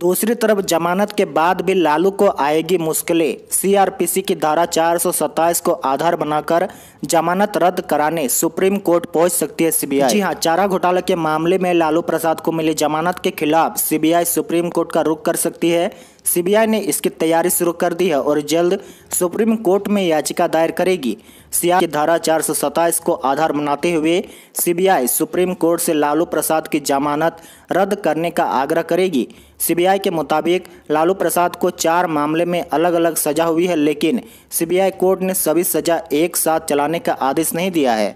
दूसरी तरफ जमानत के बाद भी लालू को आएगी मुश्किलें सीआरपीसी की धारा चार को आधार बनाकर जमानत रद्द कराने सुप्रीम कोर्ट पहुंच सकती है सीबीआई जी हां चारा घोटाले के मामले में लालू प्रसाद को मिली जमानत के खिलाफ सीबीआई सुप्रीम कोर्ट का रुख कर सकती है सीबीआई ने इसकी तैयारी शुरू कर दी है और जल्द सुप्रीम कोर्ट में याचिका दायर करेगी सीआई की धारा चार को आधार बनाते हुए सीबीआई सुप्रीम कोर्ट से लालू प्रसाद की जमानत रद्द करने का आग्रह करेगी सीबीआई के मुताबिक लालू प्रसाद को चार मामले में अलग अलग सजा हुई है लेकिन सीबीआई कोर्ट ने सभी सजा एक साथ चलाने का आदेश नहीं दिया है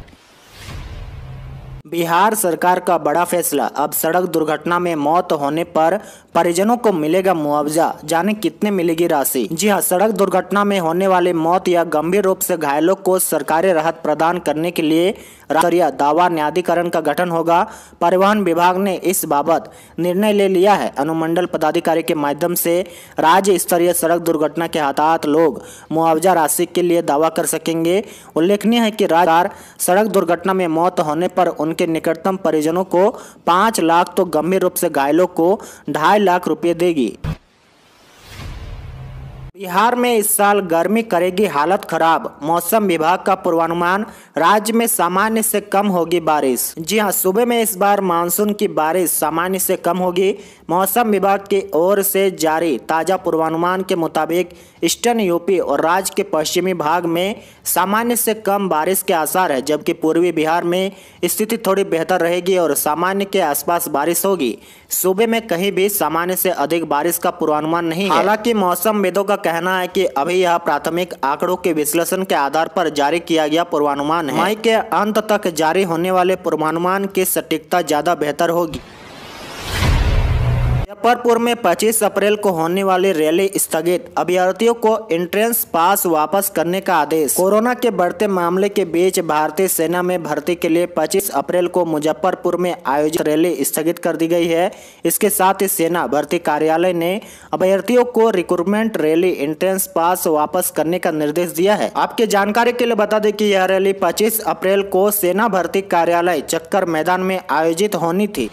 बिहार सरकार का बड़ा फैसला अब सड़क दुर्घटना में मौत होने पर परिजनों को मिलेगा मुआवजा जाने कितने मिलेगी राशि जी हाँ सड़क दुर्घटना में होने वाले मौत या गंभीर रूप से घायलों को सरकारी राहत प्रदान करने के लिए राष्ट्रीय दावा न्यायाधिकरण का गठन होगा परिवहन विभाग ने इस बाबत निर्णय ले लिया है अनुमंडल पदाधिकारी के माध्यम से राज्य स्तरीय सड़क दुर्घटना के हताहत लोग मुआवजा राशि के लिए दावा कर सकेंगे उल्लेखनीय है कि राज्य सड़क दुर्घटना में मौत होने पर उनके के निकटतम परिजनों को पाँच लाख तो गंभीर रूप से घायलों को ढाई लाख रुपये देगी बिहार में इस साल गर्मी करेगी हालत खराब मौसम विभाग का पूर्वानुमान राज्य में सामान्य से कम होगी बारिश जी हां सुबह में इस बार मानसून की बारिश सामान्य से कम होगी मौसम विभाग की ओर से जारी ताज़ा पूर्वानुमान के मुताबिक ईस्टर्न यूपी और राज्य के पश्चिमी भाग में सामान्य से कम बारिश के आसार है जबकि पूर्वी बिहार में स्थिति थोड़ी बेहतर रहेगी और सामान्य के आसपास बारिश होगी सूबे में कहीं भी सामान्य से अधिक बारिश का पूर्वानुमान नहीं हालांकि मौसम वेदों का कहना है कि अभी यह प्राथमिक आंकड़ों के विश्लेषण के आधार पर जारी किया गया पूर्वानुमान है मई के अंत तक जारी होने वाले पूर्वानुमान की सटीकता ज्यादा बेहतर होगी मुजफ्फरपुर में 25 अप्रैल को होने वाली रैली स्थगित अभ्यर्थियों को एंट्रेंस पास वापस करने का आदेश कोरोना के बढ़ते मामले के बीच भारतीय सेना में भर्ती के लिए 25 अप्रैल को मुजफ्फरपुर में आयोजित रैली स्थगित कर दी गई है इसके साथ ही सेना भर्ती कार्यालय ने अभ्यर्थियों को रिक्रूटमेंट रैली एंट्रेंस पास वापस करने का निर्देश दिया है आपके जानकारी के लिए बता दें कि यह रैली पच्चीस अप्रैल को सेना भर्ती कार्यालय चक्कर मैदान में आयोजित होनी थी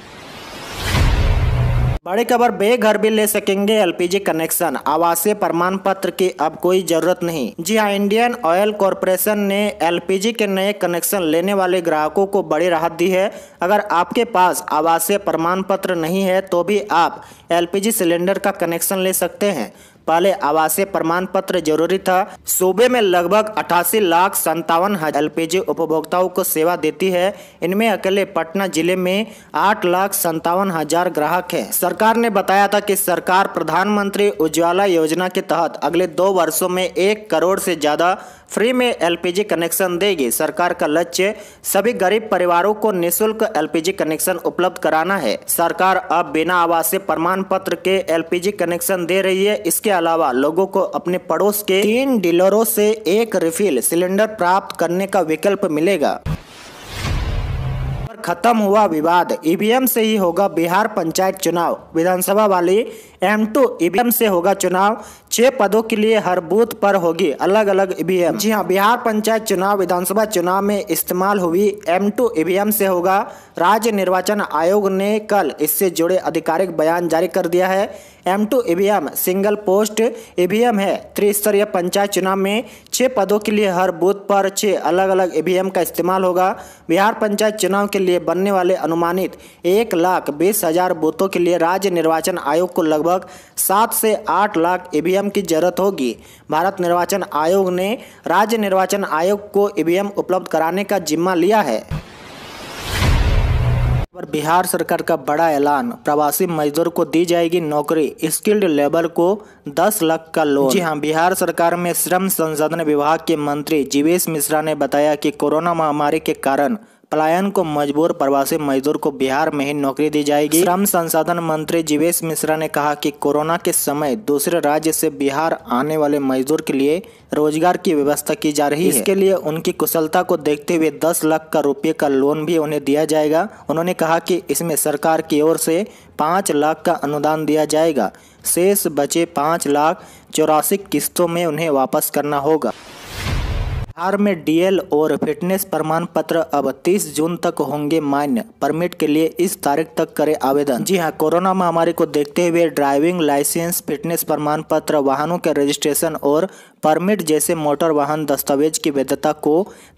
बड़ी खबर बेघर भी ले सकेंगे एलपीजी कनेक्शन आवासीय प्रमाण पत्र की अब कोई जरूरत नहीं जी हाँ इंडियन ऑयल कॉरपोरेशन ने एलपीजी के नए कनेक्शन लेने वाले ग्राहकों को बड़ी राहत दी है अगर आपके पास आवासीय प्रमाण पत्र नहीं है तो भी आप एलपीजी सिलेंडर का कनेक्शन ले सकते हैं पहले आवासीय प्रमाण पत्र जरूरी था सूबे में लगभग अठासी लाख संतावन हजार एलपीजी उपभोक्ताओं को सेवा देती है इनमें अकेले पटना जिले में आठ लाख संतावन हजार ग्राहक है सरकार ने बताया था कि सरकार प्रधानमंत्री उज्ज्वला योजना के तहत अगले दो वर्षों में एक करोड़ से ज्यादा फ्री में एलपीजी कनेक्शन देगी सरकार का लक्ष्य सभी गरीब परिवारों को निःशुल्क एलपीजी कनेक्शन उपलब्ध कराना है सरकार अब बिना आवासीय प्रमाण पत्र के एलपीजी कनेक्शन दे रही है इसके अलावा लोगों को अपने पड़ोस के तीन डीलरों से एक रिफिल सिलेंडर प्राप्त करने का विकल्प मिलेगा खत्म हुआ विवाद ईवीएम से ही होगा बिहार पंचायत चुनाव विधानसभा वाली एम टू ईवीएम से होगा चुनाव छह पदों के लिए हर बूथ पर होगी अलग अलग ईवीएम जी हाँ बिहार पंचायत चुनाव विधानसभा चुनाव में इस्तेमाल हुई एम टू ईवीएम से होगा राज्य निर्वाचन आयोग ने कल इससे जुड़े आधिकारिक बयान जारी कर दिया है M two EVM single post EVM है त्रिस्तरीय पंचायत चुनाव में छह पदों के लिए हर बूथ पर छह अलग अलग ईवीएम का इस्तेमाल होगा बिहार पंचायत चुनाव के लिए बनने वाले अनुमानित एक लाख बीस हजार बूथों के लिए राज्य निर्वाचन आयोग को लगभग सात से आठ लाख ईवीएम की जरूरत होगी भारत निर्वाचन आयोग ने राज्य निर्वाचन आयोग को ईवीएम उपलब्ध कराने का जिम्मा लिया है पर बिहार सरकार का बड़ा ऐलान प्रवासी मजदूर को दी जाएगी नौकरी स्किल्ड लेबर को 10 लाख का लोन जी हां बिहार सरकार में श्रम संसाधन विभाग के मंत्री जीवेश मिश्रा ने बताया कि कोरोना महामारी के कारण पलायन को मजबूर प्रवासी मजदूर को बिहार में ही नौकरी दी जाएगी श्रम संसाधन मंत्री जीवेश मिश्रा ने कहा कि कोरोना के समय दूसरे राज्य से बिहार आने वाले मजदूर के लिए रोजगार की व्यवस्था की जा रही है इसके लिए उनकी कुशलता को देखते हुए 10 लाख का रुपये का लोन भी उन्हें दिया जाएगा उन्होंने कहा कि इसमें सरकार की ओर से पाँच लाख का अनुदान दिया जाएगा शेष बचे पाँच लाख चौरासी किस्तों में उन्हें वापस करना होगा बिहार में डीएल और फिटनेस प्रमाण पत्र अब 30 जून तक होंगे मान्य परमिट के लिए इस तारीख तक करें आवेदन जी हां कोरोना महामारी को देखते हुए ड्राइविंग लाइसेंस फिटनेस प्रमाण पत्र वाहनों के रजिस्ट्रेशन और परमिट जैसे मोटर वाहन दस्तावेज की वैधता को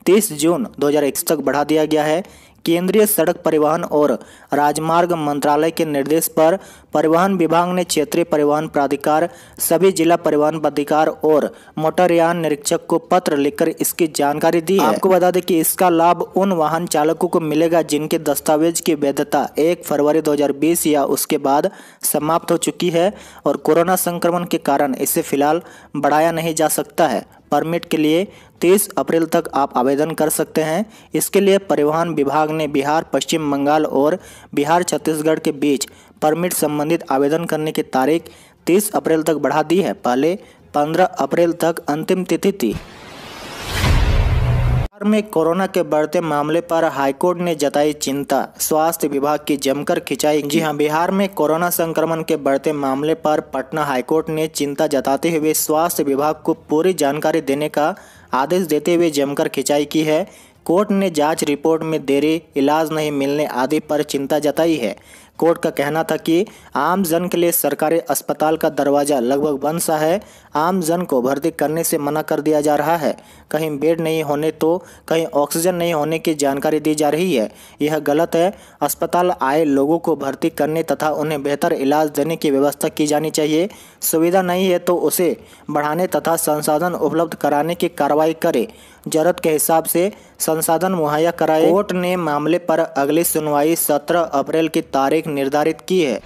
30 जून 2021 तक बढ़ा दिया गया है केंद्रीय सड़क परिवहन और राजमार्ग मंत्रालय के निर्देश पर परिवहन विभाग ने क्षेत्रीय परिवहन प्राधिकार सभी जिला परिवहन पदाधिकार और मोटरयान निरीक्षक को पत्र लिखकर इसकी जानकारी दी आपको बता दें कि इसका लाभ उन वाहन चालकों को मिलेगा जिनके दस्तावेज की वैधता एक फरवरी 2020 या उसके बाद समाप्त हो चुकी है और कोरोना संक्रमण के कारण इसे फिलहाल बढ़ाया नहीं जा सकता है परमिट के लिए तीस अप्रैल तक आप आवेदन कर सकते हैं इसके लिए परिवहन विभाग ने बिहार पश्चिम बंगाल और बिहार छत्तीसगढ़ के बीच परमिट संबंधित आवेदन करने की तारीख 30 अप्रैल तक बढ़ा दी है पहले 15 अप्रैल तक अंतिम तिथि थी में कोरोना के बढ़ते मामले पर हाईकोर्ट ने जताई चिंता स्वास्थ्य विभाग की जमकर खिंचाई जी हां बिहार में कोरोना संक्रमण के बढ़ते मामले पर पटना हाईकोर्ट ने चिंता जताते हुए स्वास्थ्य विभाग को पूरी जानकारी देने का आदेश देते हुए जमकर खिंचाई की है कोर्ट ने जांच रिपोर्ट में देरी इलाज नहीं मिलने आदि पर चिंता जताई है कोर्ट का कहना था कि आम जन के लिए सरकारी अस्पताल का दरवाज़ा लगभग बंद सा है आम जन को भर्ती करने से मना कर दिया जा रहा है कहीं बेड नहीं होने तो कहीं ऑक्सीजन नहीं होने की जानकारी दी जा रही है यह गलत है अस्पताल आए लोगों को भर्ती करने तथा उन्हें बेहतर इलाज देने की व्यवस्था की जानी चाहिए सुविधा नहीं है तो उसे बढ़ाने तथा संसाधन उपलब्ध कराने की कार्रवाई करे जरूरत के हिसाब से संसाधन मुहैया कराए कोर्ट ने मामले पर अगली सुनवाई 17 अप्रैल की तारीख निर्धारित की है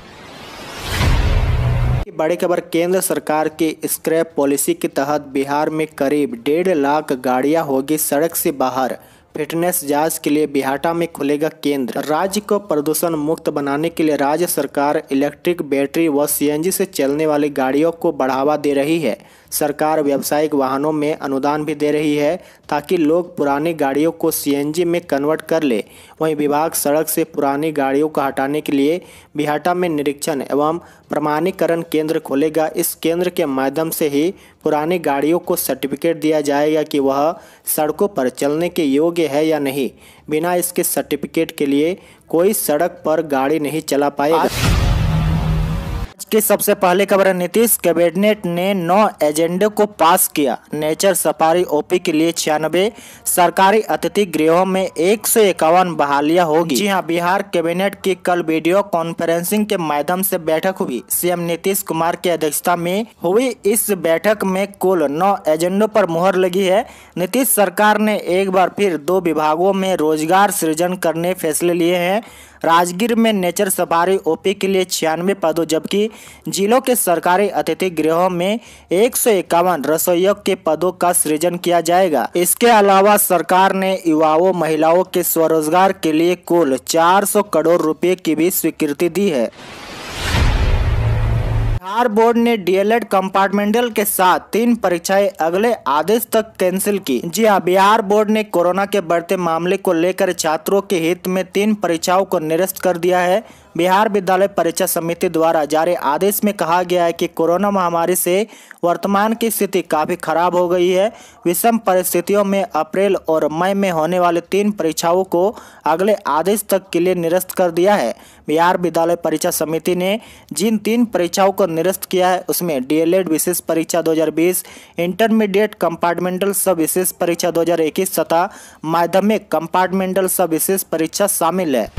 बड़ी खबर केंद्र सरकार की स्क्रैप पॉलिसी के तहत बिहार में करीब डेढ़ लाख गाड़ियां होगी सड़क से बाहर फिटनेस जांच के लिए बिहाटा में खुलेगा केंद्र राज्य को प्रदूषण मुक्त बनाने के लिए राज्य सरकार इलेक्ट्रिक बैटरी व सीएनजी से चलने वाली गाड़ियों को बढ़ावा दे रही है सरकार व्यावसायिक वाहनों में अनुदान भी दे रही है ताकि लोग पुरानी गाड़ियों को सीएनजी में कन्वर्ट कर ले वहीं विभाग सड़क से पुरानी गाड़ियों को हटाने के लिए बिहाटा में निरीक्षण एवं प्रमाणीकरण केंद्र खोलेगा इस केंद्र के माध्यम से ही पुरानी गाड़ियों को सर्टिफिकेट दिया जाएगा कि वह सड़कों पर चलने के योग्य है या नहीं बिना इसके सर्टिफिकेट के लिए कोई सड़क पर गाड़ी नहीं चला पाएगा कि सबसे पहली खबर है नीतीश कैबिनेट ने नौ एजेंडे को पास किया नेचर सफारी ओपी के लिए छियानबे सरकारी अतिथि गृहों में एक सौ इक्यावन बहालियां होगी जी हाँ बिहार कैबिनेट की कल वीडियो कॉन्फ्रेंसिंग के माध्यम से बैठक हुई सीएम नीतीश कुमार की अध्यक्षता में हुई इस बैठक में कुल नौ एजेंडो पर मुहर लगी है नीतीश सरकार ने एक बार फिर दो विभागों में रोजगार सृजन करने फैसले लिए हैं राजगीर में नेचर सफारी ओपी के लिए छियानवे पदों जबकि जिलों के सरकारी अतिथि गृहों में एक सौ इक्यावन रसोइयों के पदों का सृजन किया जाएगा इसके अलावा सरकार ने युवाओं महिलाओं के स्वरोजगार के लिए कुल चार सौ करोड़ रुपए की भी स्वीकृति दी है बिहार बोर्ड ने डीएलएड कंपार्टमेंटल के साथ तीन परीक्षाएं अगले आदेश तक कैंसिल की जी हां बिहार बोर्ड ने कोरोना के बढ़ते मामले को लेकर छात्रों के हित में तीन परीक्षाओं को निरस्त कर दिया है बिहार विद्यालय परीक्षा समिति द्वारा जारी आदेश में कहा गया है कि कोरोना महामारी से वर्तमान की स्थिति काफ़ी खराब हो गई है विषम परिस्थितियों में अप्रैल और मई में होने वाले तीन परीक्षाओं को अगले आदेश तक के लिए निरस्त कर दिया है बिहार विद्यालय परीक्षा समिति ने जिन तीन परीक्षाओं को निरस्त किया है उसमें डीएलएड विशेष परीक्षा दो इंटरमीडिएट कंपार्टमेंटल सब विशेष परीक्षा दो तथा माध्यमिक कंपार्टमेंटल सब विशेष परीक्षा शामिल है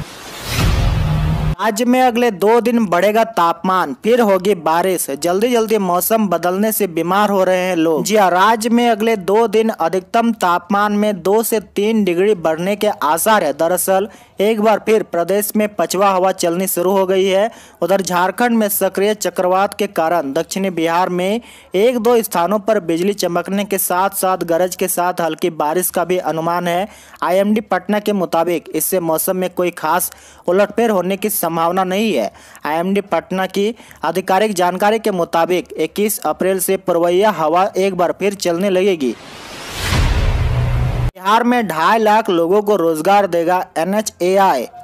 आज में अगले दो दिन बढ़ेगा तापमान फिर होगी बारिश जल्दी जल्दी मौसम बदलने से बीमार हो रहे हैं लोग जी हाँ, राज्य में अगले दो दिन अधिकतम तापमान में दो से तीन डिग्री बढ़ने के आसार है दरअसल एक बार फिर प्रदेश में पछवा हवा चलनी शुरू हो गई है उधर झारखंड में सक्रिय चक्रवात के कारण दक्षिणी बिहार में एक दो स्थानों पर बिजली चमकने के साथ साथ गरज के साथ हल्की बारिश का भी अनुमान है आई पटना के मुताबिक इससे मौसम में कोई खास उलटफेर होने की संभावना संभावना नहीं है आईएमडी पटना की आधिकारिक जानकारी के मुताबिक 21 अप्रैल से पुरवैया हवा एक बार फिर चलने लगेगी बिहार में ढाई लाख लोगों को रोजगार देगा एन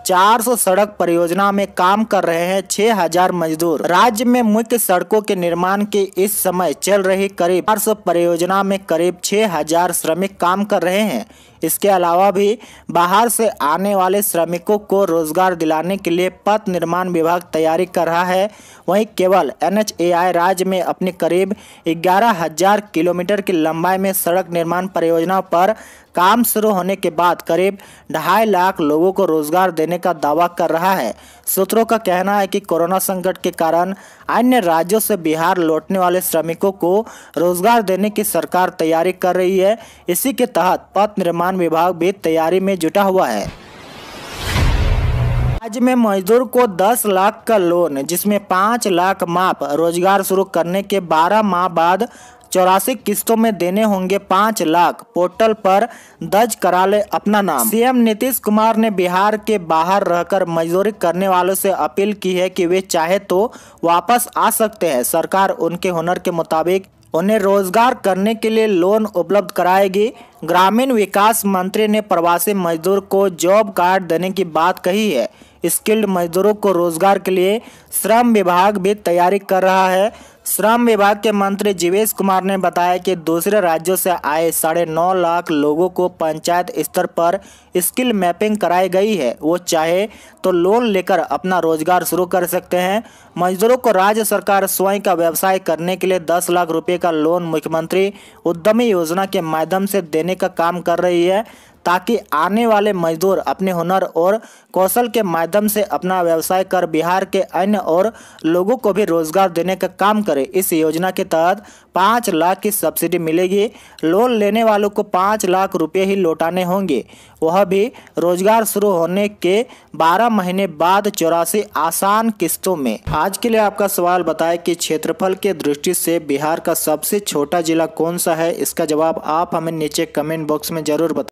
400 सड़क परियोजना में काम कर रहे हैं 6000 मजदूर राज्य में मुख्य सड़कों के निर्माण के इस समय चल रही करीब 400 परियोजना में करीब 6000 श्रमिक काम कर रहे हैं इसके अलावा भी बाहर से आने वाले श्रमिकों को रोजगार दिलाने के लिए पथ निर्माण विभाग तैयारी कर रहा है वहीं केवल एन राज्य में अपने करीब ग्यारह हजार किलोमीटर की लंबाई में सड़क निर्माण परियोजना पर काम शुरू होने के बाद करीब ढाई लाख लोगों को रोजगार देने देने का दावा कर रहा है सूत्रों का कहना है कि कोरोना संकट के कारण अन्य राज्यों से बिहार लौटने वाले श्रमिकों को रोजगार देने की सरकार तैयारी कर रही है इसी के तहत पथ निर्माण विभाग भी तैयारी में जुटा हुआ है राज्य में मजदूर को 10 लाख का लोन जिसमें 5 लाख माप रोजगार शुरू करने के 12 माह बाद चौरासी किस्तों में देने होंगे पाँच लाख पोर्टल पर दर्ज करा ले अपना नाम सीएम नीतीश कुमार ने बिहार के बाहर रहकर मजदूरी करने वालों से अपील की है कि वे चाहे तो वापस आ सकते हैं सरकार उनके हुनर के मुताबिक उन्हें रोजगार करने के लिए लोन उपलब्ध कराएगी ग्रामीण विकास मंत्री ने प्रवासी मजदूर को जॉब कार्ड देने की बात कही है स्किल्ड मजदूरों को रोजगार के लिए श्रम विभाग भी तैयारी कर रहा है श्रम विभाग के मंत्री जीवेश कुमार ने बताया कि दूसरे राज्यों से आए साढ़े नौ लाख लोगों को पंचायत स्तर पर स्किल मैपिंग कराई गई है वो चाहे तो लोन लेकर अपना रोजगार शुरू कर सकते हैं मजदूरों को राज्य सरकार स्वयं का व्यवसाय करने के लिए दस लाख रुपये का लोन मुख्यमंत्री उद्यमी योजना के माध्यम से देने का काम कर रही है ताकि आने वाले मजदूर अपने हुनर और कौशल के माध्यम से अपना व्यवसाय कर बिहार के अन्य और लोगों को भी रोजगार देने का काम करें इस योजना के तहत पाँच लाख की सब्सिडी मिलेगी लोन लेने वालों को पाँच लाख रुपये ही लौटाने होंगे वह भी रोजगार शुरू होने के बारह महीने बाद चौरासी आसान किस्तों में आज के लिए आपका सवाल बताए कि क्षेत्रफल के दृष्टि से बिहार का सबसे छोटा जिला कौन सा है इसका जवाब आप हमें नीचे कमेंट बॉक्स में जरूर बताए